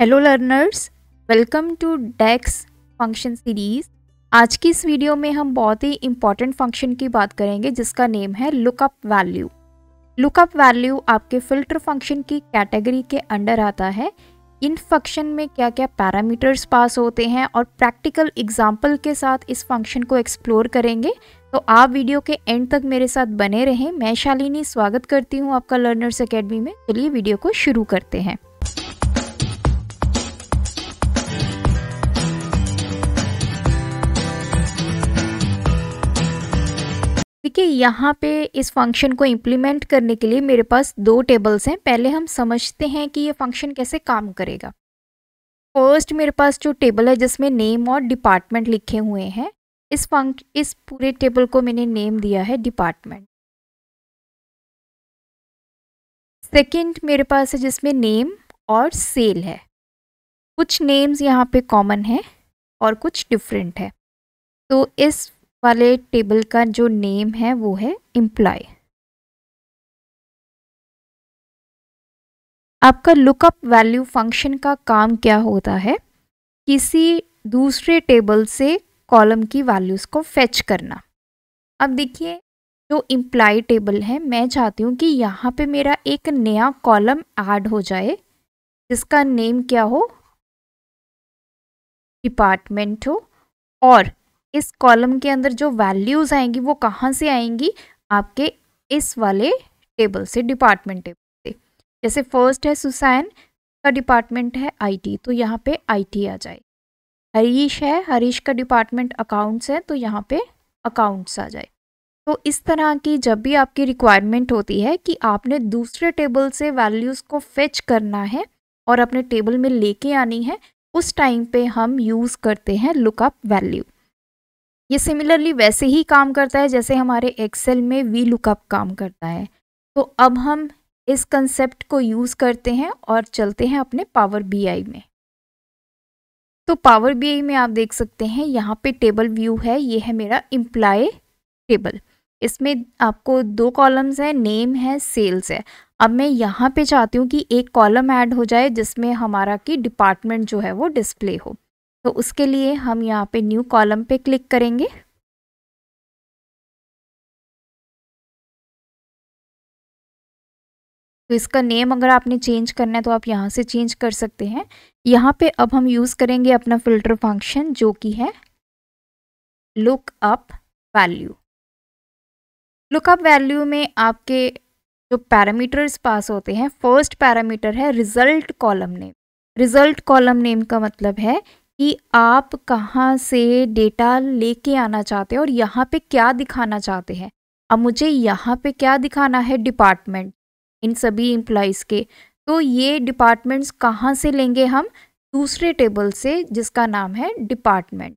hello learners welcome to DAX function series आज की इस वीडियो में हम बहुत ही इम्पॉर्टेंट फंक्शन की बात करेंगे जिसका नेम है लुकअप वैल्यू लुकअप वैल्यू आपके फिल्टर फंक्शन की कैटेगरी के अंडर आता है इन फंक्शन में क्या क्या पैरामीटर्स पास होते हैं और प्रैक्टिकल एग्जाम्पल के साथ इस फंक्शन को एक्सप्लोर करेंगे तो आप वीडियो के एंड तक मेरे साथ बने रहें मैं शालिनी स्वागत करती हूँ आपका लर्नर्स अकेडमी में चलिए वीडियो को शुरू करते हैं देखिए यहाँ पे इस फंक्शन को इम्प्लीमेंट करने के लिए मेरे पास दो टेबल्स हैं पहले हम समझते हैं कि ये फंक्शन कैसे काम करेगा फर्स्ट मेरे पास जो टेबल है जिसमें नेम और डिपार्टमेंट लिखे हुए हैं इस फंक् इस पूरे टेबल को मैंने नेम दिया है डिपार्टमेंट सेकंड मेरे पास है जिसमें नेम और सेल है कुछ नेम्स यहाँ पे कॉमन है और कुछ डिफरेंट है तो इस वाले टेबल का जो नेम है वो है इम्प्लाय आपका लुकअप वैल्यू फंक्शन का काम क्या होता है किसी दूसरे टेबल से कॉलम की वैल्यूज़ को फेच करना अब देखिए जो इम्प्लाई टेबल है मैं चाहती हूँ कि यहाँ पे मेरा एक नया कॉलम ऐड हो जाए जिसका नेम क्या हो डिपार्टमेंट हो और इस कॉलम के अंदर जो वैल्यूज़ आएंगी वो कहाँ से आएंगी आपके इस वाले टेबल से डिपार्टमेंट टेबल से जैसे फर्स्ट है सुसैन का डिपार्टमेंट है आईटी तो यहाँ पे आईटी आ जाए हरीश है हरीश का डिपार्टमेंट अकाउंट्स है तो यहाँ पे अकाउंट्स आ जाए तो इस तरह की जब भी आपकी रिक्वायरमेंट होती है कि आपने दूसरे टेबल से वैल्यूज़ को फेच करना है और अपने टेबल में लेके आनी है उस टाइम पे हम यूज़ करते हैं लुकअप वैल्यू ये सिमिलरली वैसे ही काम करता है जैसे हमारे एक्सेल में वी लुकअप काम करता है तो अब हम इस कंसेप्ट को यूज़ करते हैं और चलते हैं अपने पावर बी में तो पावर बी में आप देख सकते हैं यहाँ पे टेबल व्यू है ये है मेरा इम्प्लाय टेबल इसमें आपको दो कॉलम्स हैं नेम है सेल्स है अब मैं यहाँ पे चाहती हूँ कि एक कॉलम ऐड हो जाए जिसमें हमारा कि डिपार्टमेंट जो है वो डिस्प्ले हो तो उसके लिए हम यहाँ पे न्यू कॉलम पे क्लिक करेंगे तो इसका नेम अगर आपने चेंज करना है तो आप यहाँ से चेंज कर सकते हैं यहाँ पे अब हम यूज़ करेंगे अपना फ़िल्टर फंक्शन जो कि है lookup value lookup value में आपके जो पैरामीटर्स पास होते हैं फर्स्ट पैरामीटर है result column name result column name का मतलब है कि आप कहाँ से डेटा लेके आना चाहते हैं और यहाँ पे क्या दिखाना चाहते हैं अब मुझे यहाँ पे क्या दिखाना है डिपार्टमेंट इन सभी एम्प्लॉयज़ के तो ये डिपार्टमेंट्स कहाँ से लेंगे हम दूसरे टेबल से जिसका नाम है डिपार्टमेंट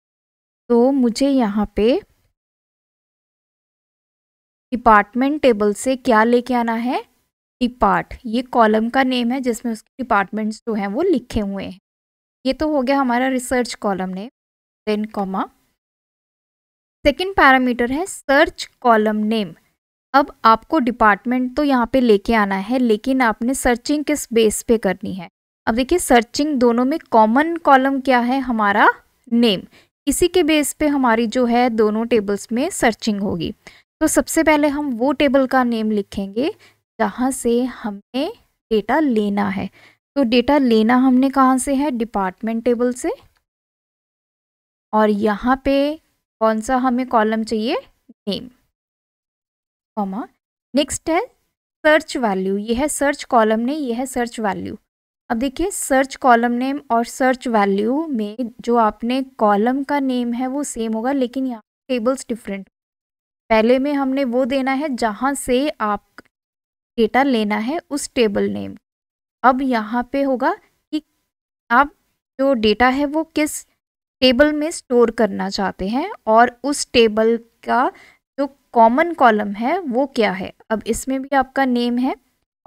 तो मुझे यहाँ पे डिपार्टमेंट टेबल से क्या लेके आना है डिपार्ट ये कॉलम का नेम है जिसमें उसके डिपार्टमेंट्स जो हैं वो लिखे हुए हैं ये तो हो गया हमारा research column name then comma second parameter है सर्च कॉलम नेम अब आपको डिपार्टमेंट तो यहाँ पे लेके आना है लेकिन आपने सर्चिंग किस बेस पे करनी है अब देखिए सर्चिंग दोनों में कॉमन कॉलम क्या है हमारा नेम इसी के बेस पे हमारी जो है दोनों टेबल्स में सर्चिंग होगी तो सबसे पहले हम वो टेबल का नेम लिखेंगे जहाँ से हमें डेटा लेना है तो डेटा लेना हमने कहाँ से है डिपार्टमेंट टेबल से और यहाँ पे कौन सा हमें कॉलम चाहिए नेम कॉमा नेक्स्ट है सर्च वैल्यू ये है सर्च कॉलम ने ये है सर्च वैल्यू अब देखिए सर्च कॉलम नेम और सर्च वैल्यू में जो आपने कॉलम का नेम है वो सेम होगा लेकिन यहाँ टेबल्स डिफरेंट पहले में हमने वो देना है जहाँ से आप डेटा लेना है उस टेबल नेम अब यहाँ पे होगा कि आप जो डेटा है वो किस टेबल में स्टोर करना चाहते हैं और उस टेबल का जो कॉमन कॉलम है वो क्या है अब इसमें भी आपका नेम है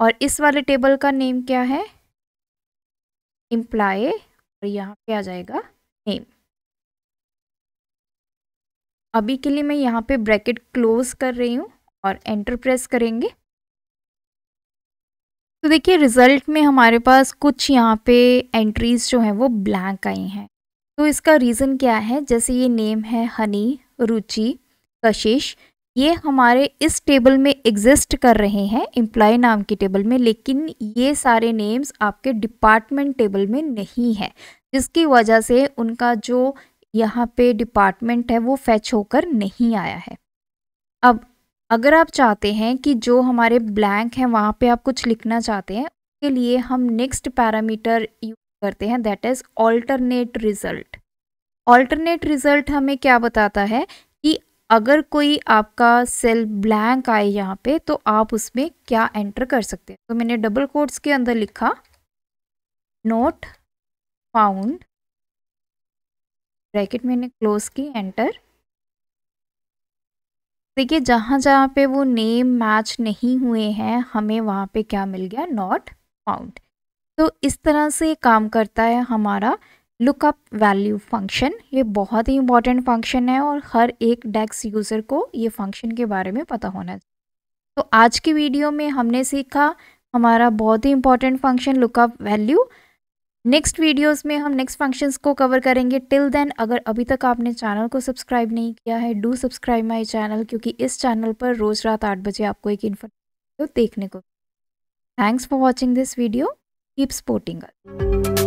और इस वाले टेबल का नेम क्या है इम्प्लाय और यहाँ पे आ जाएगा नेम अभी के लिए मैं यहाँ पे ब्रैकेट क्लोज कर रही हूँ और एंटर प्रेस करेंगे तो देखिए रिज़ल्ट में हमारे पास कुछ यहाँ पे एंट्रीज़ जो हैं वो ब्लैंक आई हैं तो इसका रीज़न क्या है जैसे ये नेम है हनी रुचि कशिश ये हमारे इस टेबल में एग्जिस्ट कर रहे हैं एम्प्लॉय नाम के टेबल में लेकिन ये सारे नेम्स आपके डिपार्टमेंट टेबल में नहीं है जिसकी वजह से उनका जो यहाँ पे डिपार्टमेंट है वो फैच होकर नहीं आया है अब अगर आप चाहते हैं कि जो हमारे ब्लैंक हैं वहाँ पे आप कुछ लिखना चाहते हैं उसके लिए हम नेक्स्ट पैरामीटर यूज करते हैं that is alternate result alternate result हमें क्या बताता है कि अगर कोई आपका सेल ब्लैंक आए यहाँ पे तो आप उसमें क्या एंटर कर सकते हैं तो मैंने डबल कोट्स के अंदर लिखा नोट फाउंड ब्रैकेट मैंने क्लोज की एंटर देखिए जहाँ जहाँ पे वो नेम मैच नहीं हुए हैं हमें वहाँ पे क्या मिल गया नॉट फाउंड तो इस तरह से काम करता है हमारा लुकअप वैल्यू फंक्शन ये बहुत ही इंपॉर्टेंट फंक्शन है और हर एक डेक्स यूज़र को ये फंक्शन के बारे में पता होना चाहिए तो आज की वीडियो में हमने सीखा हमारा बहुत ही important function lookup value next videos में हम नेक्स्ट फंक्शंस को कवर करेंगे टिल देन अगर अभी तक आपने चैनल को सब्सक्राइब नहीं किया है डू सब्सक्राइब माय चैनल क्योंकि इस चैनल पर रोज़ रात आठ बजे आपको एक इन्फॉर्मेशन देखने को thanks for watching this video keep supporting us